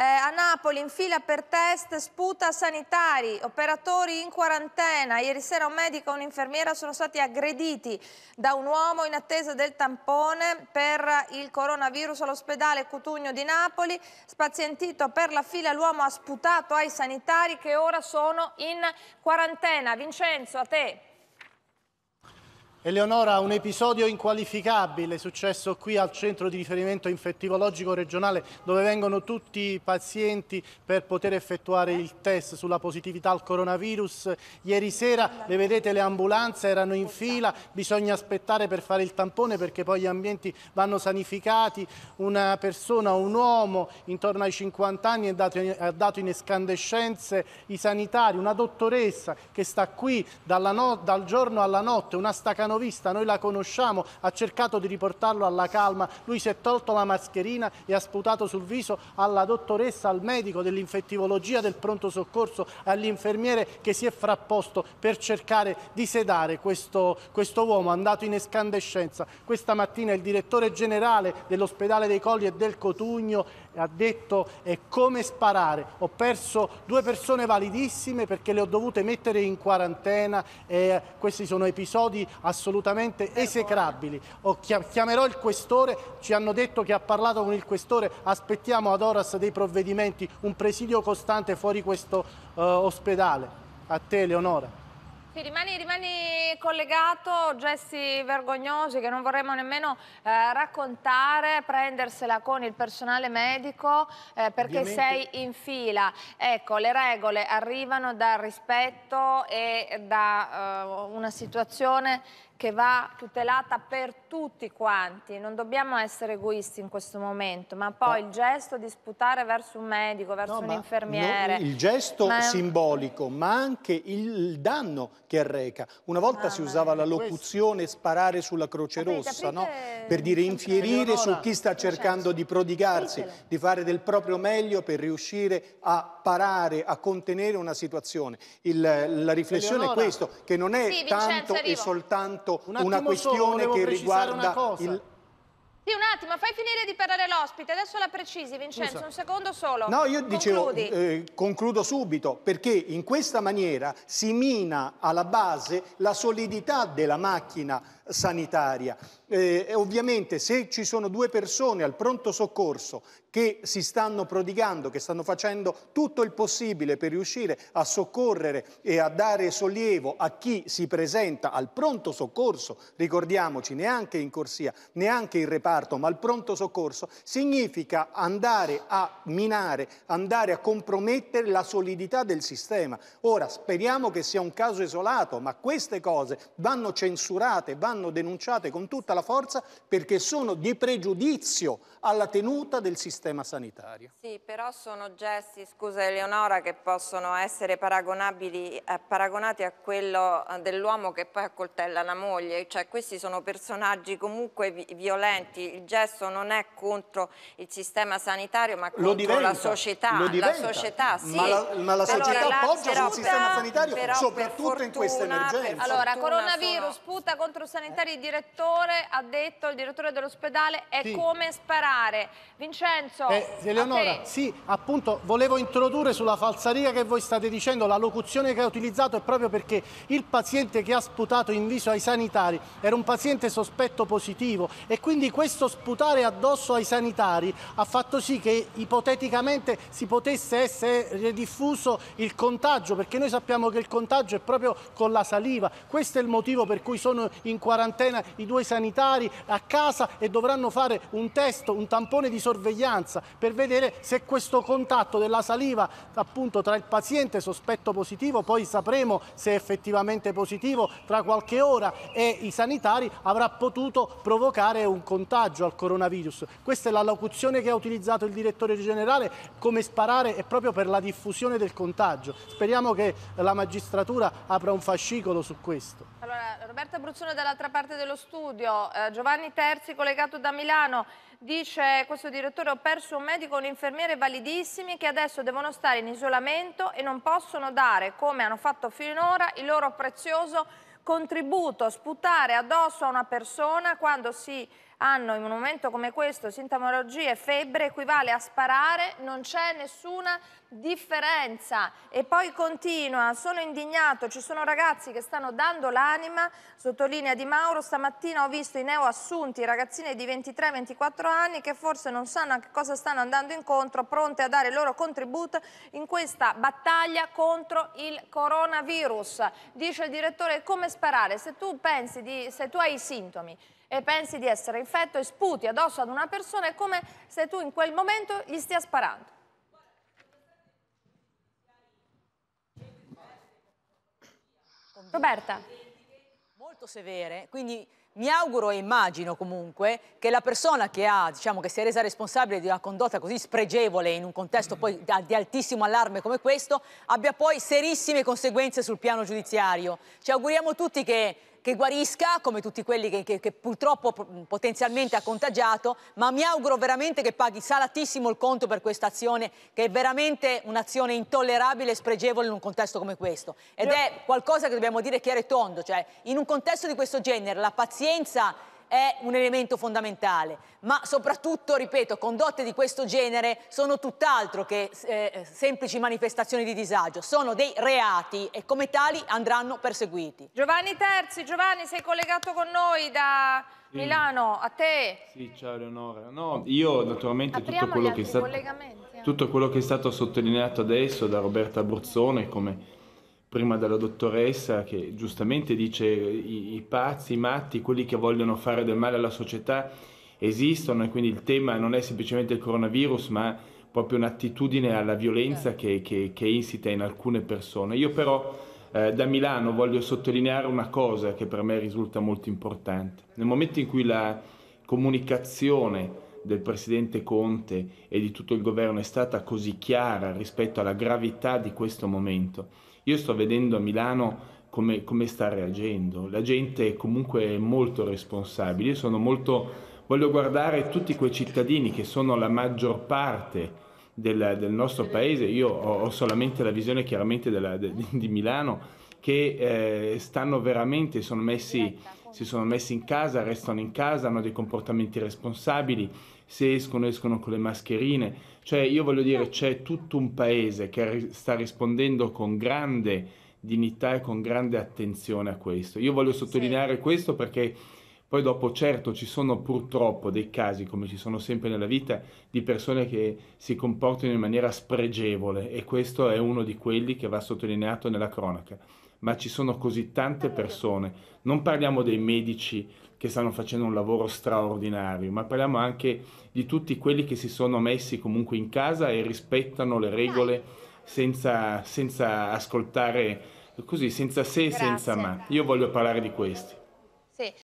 Eh, a Napoli in fila per test, sputa sanitari, operatori in quarantena. Ieri sera un medico e un'infermiera sono stati aggrediti da un uomo in attesa del tampone per il coronavirus all'ospedale Cutugno di Napoli. Spazientito per la fila l'uomo ha sputato ai sanitari che ora sono in quarantena. Vincenzo, a te. Eleonora, un episodio inqualificabile successo qui al centro di riferimento infettivologico regionale dove vengono tutti i pazienti per poter effettuare il test sulla positività al coronavirus. Ieri sera, le vedete, le ambulanze erano in fila, bisogna aspettare per fare il tampone perché poi gli ambienti vanno sanificati. Una persona, un uomo intorno ai 50 anni ha dato in, dato in escandescenze i sanitari, una dottoressa che sta qui no, dal giorno alla notte, una staccante l'abbiamo vista, noi la conosciamo, ha cercato di riportarlo alla calma, lui si è tolto la mascherina e ha sputato sul viso alla dottoressa, al medico dell'infettivologia, del pronto soccorso, all'infermiere che si è frapposto per cercare di sedare questo, questo uomo andato in escandescenza. Questa mattina il direttore generale dell'ospedale dei Colli e del Cotugno ha detto è come sparare, ho perso due persone validissime perché le ho dovute mettere in quarantena e questi sono episodi assolutamente esecrabili. Ho, chiamerò il questore, ci hanno detto che ha parlato con il questore, aspettiamo ad Oras dei provvedimenti, un presidio costante fuori questo uh, ospedale. A te Leonora. Sì, rimani, rimani, collegato, gesti vergognosi che non vorremmo nemmeno eh, raccontare, prendersela con il personale medico eh, perché Ovviamente... sei in fila. Ecco, le regole arrivano dal rispetto e da eh, una situazione che va tutelata per tutti quanti, non dobbiamo essere egoisti in questo momento, ma poi il gesto di sputare verso un medico, verso no, un infermiere. No, il gesto ma... simbolico, ma anche il danno che arreca. Una volta ah, si usava la locuzione questo. sparare sulla Croce Rossa, aprite... No? per dire infierire su chi sta cercando di prodigarsi, di fare del proprio meglio per riuscire a parare, a contenere una situazione. Il, la riflessione Eleonora. è questa, che non è sì, Vincenzo, tanto arrivo. e soltanto soltanto un una questione che riguarda il... Sì, un attimo, fai finire di parlare l'ospite, adesso la precisi Vincenzo, Scusa. un secondo solo. No, io dicevo, eh, concludo subito, perché in questa maniera si mina alla base la solidità della macchina sanitaria. Eh, ovviamente se ci sono due persone al pronto soccorso che si stanno prodigando, che stanno facendo tutto il possibile per riuscire a soccorrere e a dare sollievo a chi si presenta al pronto soccorso, ricordiamoci, neanche in corsia, neanche in reparto, ma al pronto soccorso, significa andare a minare, andare a compromettere la solidità del sistema. Ora, speriamo che sia un caso isolato, ma queste cose vanno censurate, vanno vanno denunciate con tutta la forza perché sono di pregiudizio alla tenuta del sistema sanitario. Sì, però sono gesti, scusa Eleonora, che possono essere paragonabili, eh, paragonati a quello eh, dell'uomo che poi accoltella la moglie, cioè questi sono personaggi comunque vi violenti, il gesto non è contro il sistema sanitario ma contro diventa, la società, diventa, la società sì. ma la, ma la allora, società appoggia sul sistema sanitario soprattutto fortuna, in questa emergenza. Allora, coronavirus, sono... puta contro sanitario commentare il direttore, ha detto il direttore dell'ospedale, è sì. come sparare. Vincenzo, eh, Eleonora, sì, appunto, volevo introdurre sulla falsariga che voi state dicendo, la locuzione che ha utilizzato è proprio perché il paziente che ha sputato in viso ai sanitari era un paziente sospetto positivo e quindi questo sputare addosso ai sanitari ha fatto sì che ipoteticamente si potesse essere diffuso il contagio, perché noi sappiamo che il contagio è proprio con la saliva. Questo è il motivo per cui sono in quarantena quarantena i due sanitari a casa e dovranno fare un test, un tampone di sorveglianza per vedere se questo contatto della saliva appunto tra il paziente sospetto positivo, poi sapremo se è effettivamente positivo tra qualche ora e i sanitari avrà potuto provocare un contagio al coronavirus. Questa è la locuzione che ha utilizzato il direttore generale come sparare e proprio per la diffusione del contagio. Speriamo che la magistratura apra un fascicolo su questo. Allora, Roberta Bruzzone della dall'altra parte dello studio, eh, Giovanni Terzi collegato da Milano, dice questo direttore ho perso un medico e un infermiere validissimi che adesso devono stare in isolamento e non possono dare, come hanno fatto finora, il loro prezioso contributo, sputare addosso a una persona quando si hanno in un momento come questo sintomologie, febbre, equivale a sparare, non c'è nessuna differenza. E poi continua, sono indignato, ci sono ragazzi che stanno dando l'anima, sottolinea Di Mauro, stamattina ho visto i neoassunti, ragazzine di 23-24 anni che forse non sanno a che cosa stanno andando incontro, pronte a dare il loro contributo in questa battaglia contro il coronavirus. Dice il direttore come sparare, se tu pensi, di, se tu hai i sintomi, e pensi di essere infetto e sputi addosso ad una persona, è come se tu in quel momento gli stia sparando. Roberta. Molto severe, quindi mi auguro e immagino comunque che la persona che, ha, diciamo, che si è resa responsabile di una condotta così spregevole in un contesto poi di altissimo allarme come questo abbia poi serissime conseguenze sul piano giudiziario. Ci auguriamo tutti che che guarisca, come tutti quelli che, che, che purtroppo potenzialmente ha contagiato, ma mi auguro veramente che paghi salatissimo il conto per questa azione, che è veramente un'azione intollerabile e spregevole in un contesto come questo. Ed è qualcosa che dobbiamo dire chiaro e tondo, cioè in un contesto di questo genere la pazienza è un elemento fondamentale, ma soprattutto, ripeto, condotte di questo genere sono tutt'altro che eh, semplici manifestazioni di disagio, sono dei reati e come tali andranno perseguiti. Giovanni Terzi, Giovanni sei collegato con noi da... Sì. Milano, a te. Sì, ciao Eleonora. No, io naturalmente Apriamo tutto quello, che è stato, eh. tutto quello che è stato sottolineato adesso da Roberta Bruzzone come prima dalla dottoressa che giustamente dice i, i pazzi, i matti, quelli che vogliono fare del male alla società esistono e quindi il tema non è semplicemente il coronavirus ma proprio un'attitudine alla violenza che, che, che insita in alcune persone. Io però eh, da Milano voglio sottolineare una cosa che per me risulta molto importante. Nel momento in cui la comunicazione del Presidente Conte e di tutto il governo è stata così chiara rispetto alla gravità di questo momento, io sto vedendo a Milano come, come sta reagendo, la gente è comunque molto responsabile, io sono molto... Voglio guardare tutti quei cittadini che sono la maggior parte del, del nostro paese, io ho, ho, solamente la visione chiaramente della, de, di Milano, che eh, stanno veramente, sono messi, si sono messi in casa, restano in casa, hanno dei comportamenti responsabili se escono escono con le mascherine, cioè io voglio dire c'è tutto un paese che sta rispondendo con grande dignità e con grande attenzione a questo. Io voglio sottolineare sì. questo perché poi dopo certo ci sono purtroppo dei casi, come ci sono sempre nella vita, di persone che si comportano in maniera spregevole e questo è uno di quelli che va sottolineato nella cronaca ma ci sono così tante persone. Non parliamo dei medici che stanno facendo un lavoro straordinario, ma parliamo anche di tutti quelli che si sono messi comunque in casa e rispettano le regole senza, senza ascoltare così, senza se e senza ma. Io voglio parlare di questi. Sì.